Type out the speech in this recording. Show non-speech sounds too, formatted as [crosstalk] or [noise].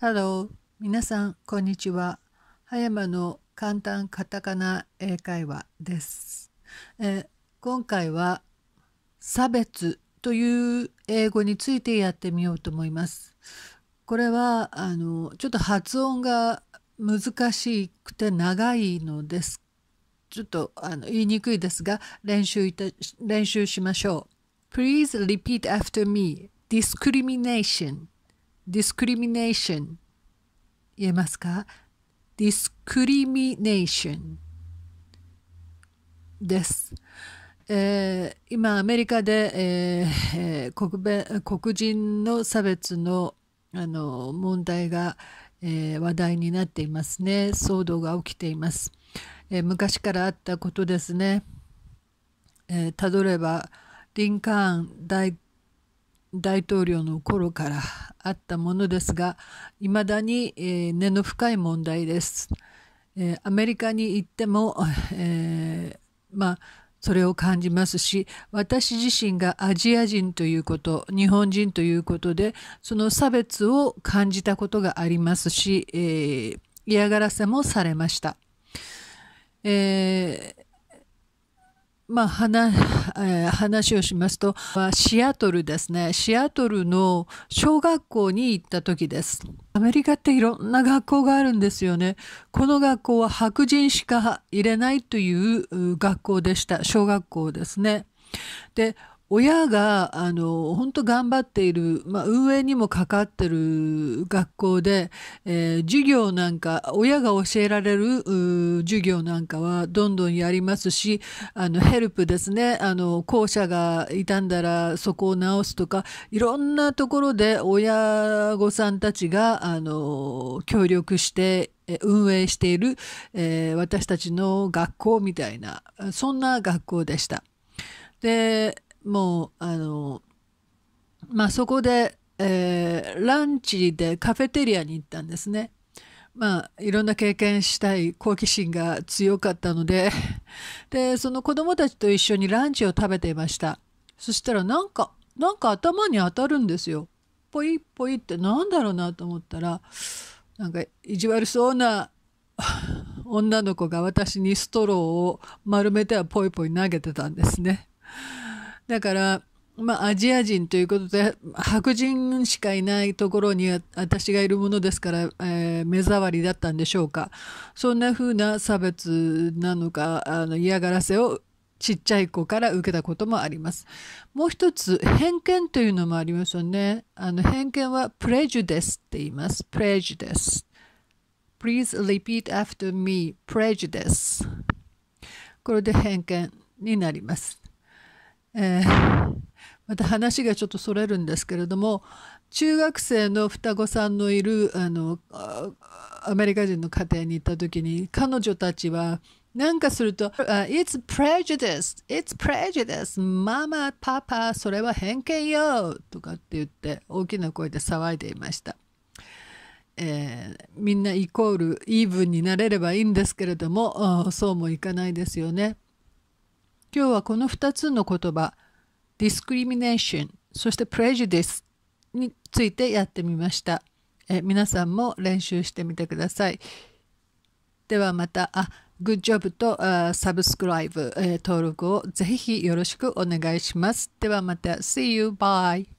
ハロー、皆さん、こんにちは。葉山の簡単カタカナ英会話です。え今回は、差別という英語についてやってみようと思います。これは、あの、ちょっと発音が難しくて長いのですちょっとあの言いにくいですが、練習いた練習しましょう。Please repeat after me. Discrimination. discrimination 言えますか discrimination です。えー、今アメリカで、えー、黒黒人の差別のあの問題が、えー、話題になっていますね騒動が起きています、え昔からあったことですね、えたどればリンカーン大統領の頃からあったものですがいまだに、えー、根の深い問題です、えー、アメリカに行っても、えー、まあそれを感じますし私自身がアジア人ということ日本人ということでその差別を感じたことがありますし、えー、嫌がらせもされました、えー、まあ、話、えー、話をしますと、シアトルですね。シアトルの小学校に行った時です。アメリカっていろんな学校があるんですよね。この学校は白人しか入れないという学校でした。小学校ですね。で、親があの本当頑張っている、まあ、運営にもかかってる学校で、えー、授業なんか親が教えられる授業なんかはどんどんやりますしあのヘルプですねあの校舎が傷んだらそこを直すとかいろんなところで親御さんたちがあの協力して運営している、えー、私たちの学校みたいなそんな学校でした。でもうあのまあそこで、えー、ランチでカフェテリアに行ったんですね。まあ、いろんな経験したい好奇心が強かったので、[laughs] で、その子供たちと一緒にランチを食べていました。そしたらなんか、なんか頭に当たるんですよ。ポイポイってなんだろうなと思ったら、なんか意地悪そうな [laughs] 女の子が私にストローを丸めてはポイポイ投げてたんですね。だから、まあ、アジア人ということで白人しかいないところに私がいるものですから、えー、目障りだったんでしょうかそんな風な差別なのかあの嫌がらせをちっちゃい子から受けたこともあります。もう一つ、偏見というのもありますよね。あの偏見はプレジュデスって言います。プレジュデス。Please repeat after me. プレジュデス。これで偏見になります。えー、また話がちょっとそれるんですけれども中学生の双子さんのいるあのアメリカ人の家庭に行った時に彼女たちはなんかすると、It's prejudice, it's prejudice, ママ、パパ、それは偏見よとかって言って大きな声で騒いでいました。えー、みんなイコールイーブンになれればいいんですけれどもそうもいかないですよね。今日はこの2つの言葉、discrimination、そして prejudice についてやってみました。え皆さんも練習してみてください。ではまた、あ、グッジョブとあとサブスクライブ、え登録をぜひよろしくお願いします。ではまた、See you, bye!